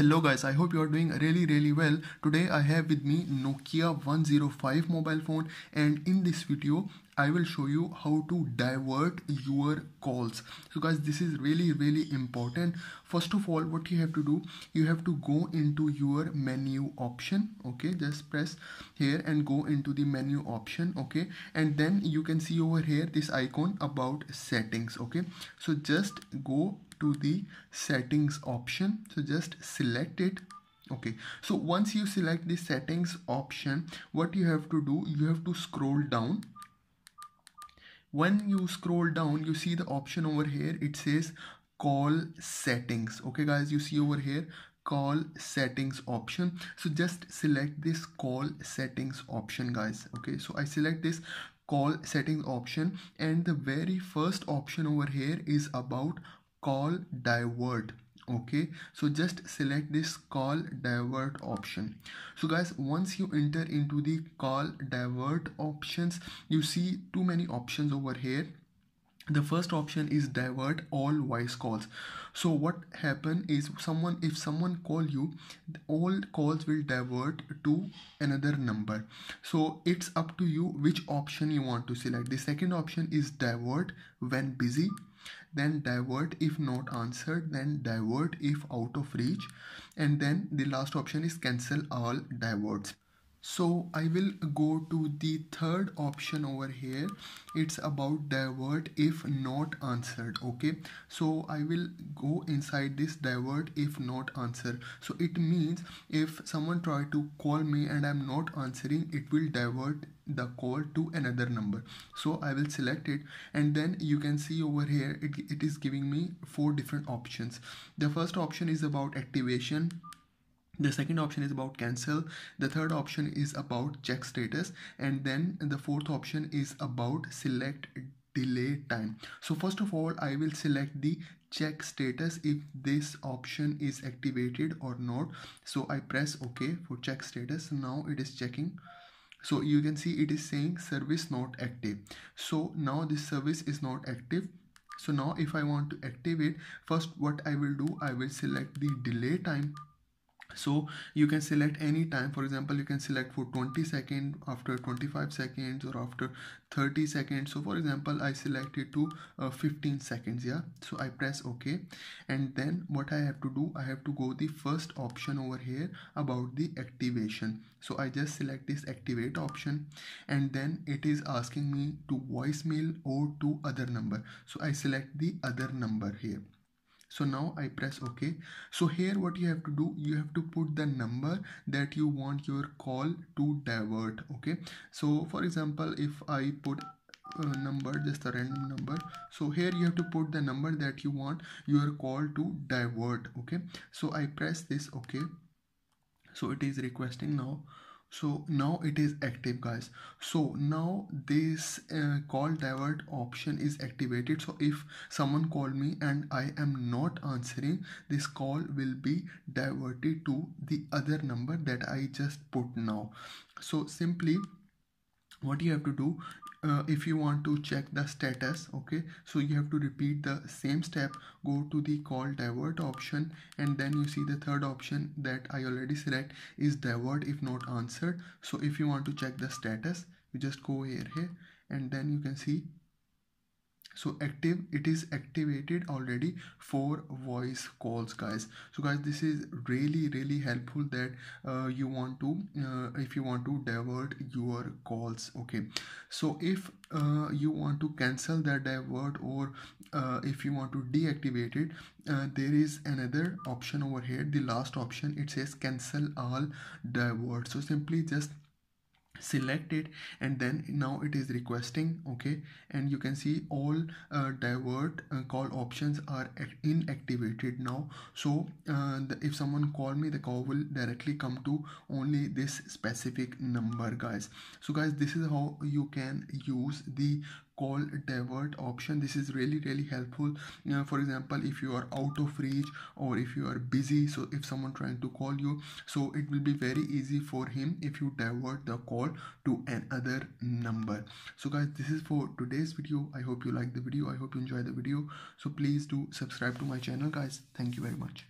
Hello guys, I hope you are doing really really well. Today I have with me Nokia 105 mobile phone and in this video I will show you how to divert your calls. So guys this is really really important. First of all what you have to do, you have to go into your menu option. Okay, just press here and go into the menu option. Okay, and then you can see over here this icon about settings. Okay, so just go to the settings option so just select it okay so once you select the settings option what you have to do you have to scroll down when you scroll down you see the option over here it says call settings okay guys you see over here call settings option so just select this call settings option guys okay so i select this call settings option and the very first option over here is about call divert okay so just select this call divert option so guys once you enter into the call divert options you see too many options over here the first option is divert all voice calls so what happen is someone if someone call you all calls will divert to another number so it's up to you which option you want to select the second option is divert when busy then divert if not answered then divert if out of reach and then the last option is cancel all diverts so I will go to the third option over here it's about divert if not answered okay so I will go inside this divert if not answer." so it means if someone try to call me and I'm not answering it will divert the call to another number so I will select it and then you can see over here it, it is giving me four different options the first option is about activation the second option is about cancel the third option is about check status and then the fourth option is about select delay time so first of all i will select the check status if this option is activated or not so i press ok for check status now it is checking so you can see it is saying service not active so now this service is not active so now if i want to activate first what i will do i will select the delay time so you can select any time for example you can select for 20 seconds after 25 seconds or after 30 seconds so for example i selected to uh, 15 seconds yeah so i press ok and then what i have to do i have to go the first option over here about the activation so i just select this activate option and then it is asking me to voicemail or to other number so i select the other number here so now i press ok so here what you have to do you have to put the number that you want your call to divert okay so for example if i put a number just a random number so here you have to put the number that you want your call to divert okay so i press this okay so it is requesting now so now it is active guys so now this uh, call divert option is activated so if someone call me and i am not answering this call will be diverted to the other number that i just put now so simply what you have to do uh, if you want to check the status okay so you have to repeat the same step go to the call divert option and then you see the third option that i already select is divert if not answered so if you want to check the status you just go here here and then you can see so active it is activated already for voice calls guys so guys this is really really helpful that uh, you want to uh, if you want to divert your calls okay so if uh, you want to cancel that divert or uh, if you want to deactivate it uh, there is another option over here the last option it says cancel all divert so simply just select it and then now it is requesting okay and you can see all uh, divert uh, call options are inactivated now so uh, the, if someone call me the call will directly come to only this specific number guys so guys this is how you can use the call divert option this is really really helpful for example if you are out of reach or if you are busy so if someone trying to call you so it will be very easy for him if you divert the call to another number so guys this is for today's video i hope you like the video i hope you enjoy the video so please do subscribe to my channel guys thank you very much